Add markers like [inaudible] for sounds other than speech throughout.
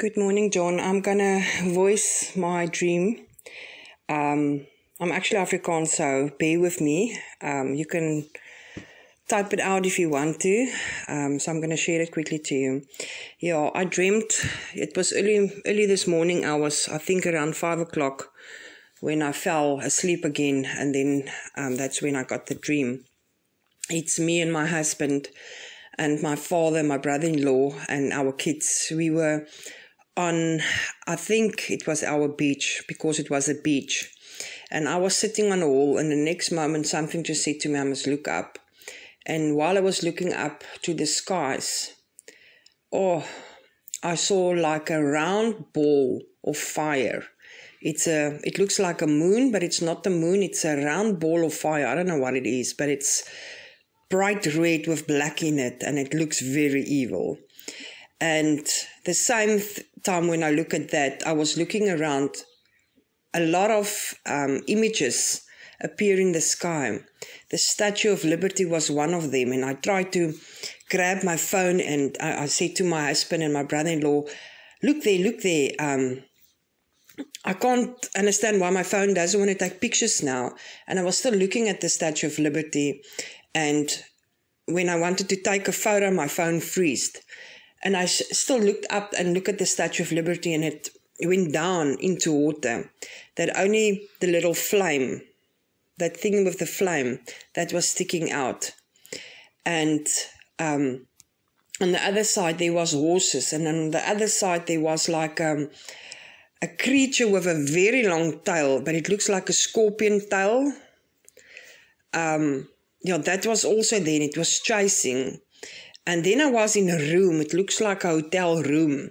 Good morning, John. I'm going to voice my dream. Um, I'm actually Afrikaans, so bear with me. Um, you can type it out if you want to. Um, so I'm going to share it quickly to you. Yeah, I dreamed. It was early, early this morning. I was, I think, around five o'clock when I fell asleep again, and then um, that's when I got the dream. It's me and my husband, and my father, my brother-in-law, and our kids. We were on, I think it was our beach because it was a beach. And I was sitting on a wall, and the next moment, something just said to me, I must look up. And while I was looking up to the skies, oh, I saw like a round ball of fire. It's a, it looks like a moon, but it's not the moon. It's a round ball of fire. I don't know what it is, but it's bright red with black in it, and it looks very evil. And the same th- time when I look at that, I was looking around. A lot of um, images appear in the sky. The Statue of Liberty was one of them. And I tried to grab my phone and I, I said to my husband and my brother in law, Look there, look there. Um, I can't understand why my phone doesn't want to take pictures now. And I was still looking at the Statue of Liberty. And when I wanted to take a photo, my phone froze and I still looked up and looked at the Statue of Liberty, and it went down into water. That only the little flame, that thing with the flame, that was sticking out, and um, on the other side there was horses, and on the other side there was like um, a creature with a very long tail, but it looks like a scorpion tail. Um, yeah, that was also there. It was chasing. And then I was in a room, it looks like a hotel room,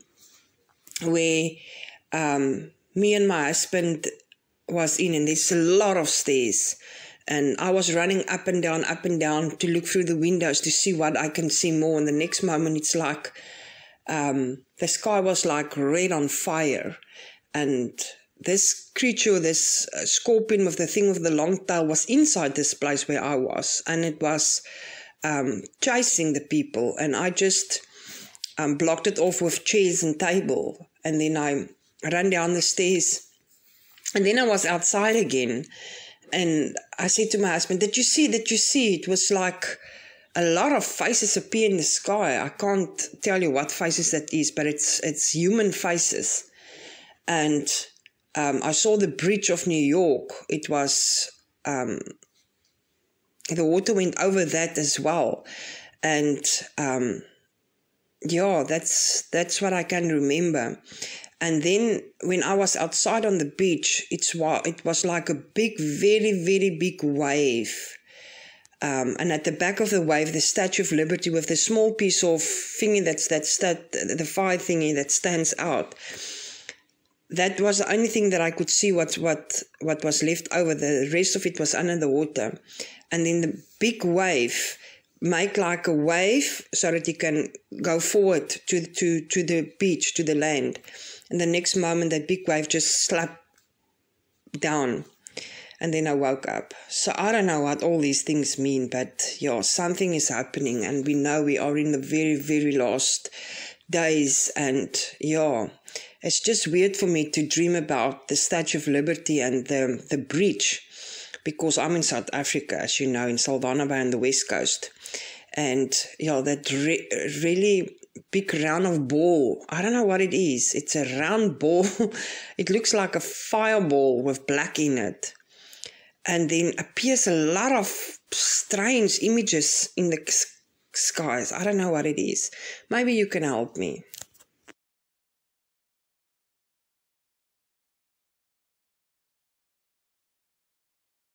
where um, me and my husband was in, and there's a lot of stairs. And I was running up and down, up and down to look through the windows to see what I can see more. And the next moment, it's like um, the sky was like red on fire. And this creature, this uh, scorpion with the thing with the long tail, was inside this place where I was. And it was um, chasing the people, and I just um, blocked it off with chairs and table, and then I ran down the stairs, and then I was outside again, and I said to my husband, "Did you see? Did you see? It was like." a lot of faces appear in the sky. I can't tell you what faces that is, but it's it's human faces. And um, I saw the bridge of New York. It was um, the water went over that as well. And um, yeah, that's that's what I can remember. And then when I was outside on the beach, it's it was like a big, very, very big wave. Um, and at the back of the wave, the Statue of Liberty with the small piece of thingy that's that stat, the fire thingy that stands out that was the only thing that I could see what what what was left over. The rest of it was under the water, and then the big wave make like a wave so that you can go forward to to to the beach to the land, and the next moment that big wave just slapped down, and then I woke up. So I don't know what all these things mean, but yeah, something is happening, and we know we are in the very very last days, and yeah it's just weird for me to dream about the Statue of Liberty and the, the breach because I'm in South Africa, as you know, in South Bay on the west coast. And yeah, that re- really big round of ball. I don't know what it is. It's a round ball. [laughs] it looks like a fireball with black in it. And then appears a lot of strange images in the skies. I don't know what it is. Maybe you can help me.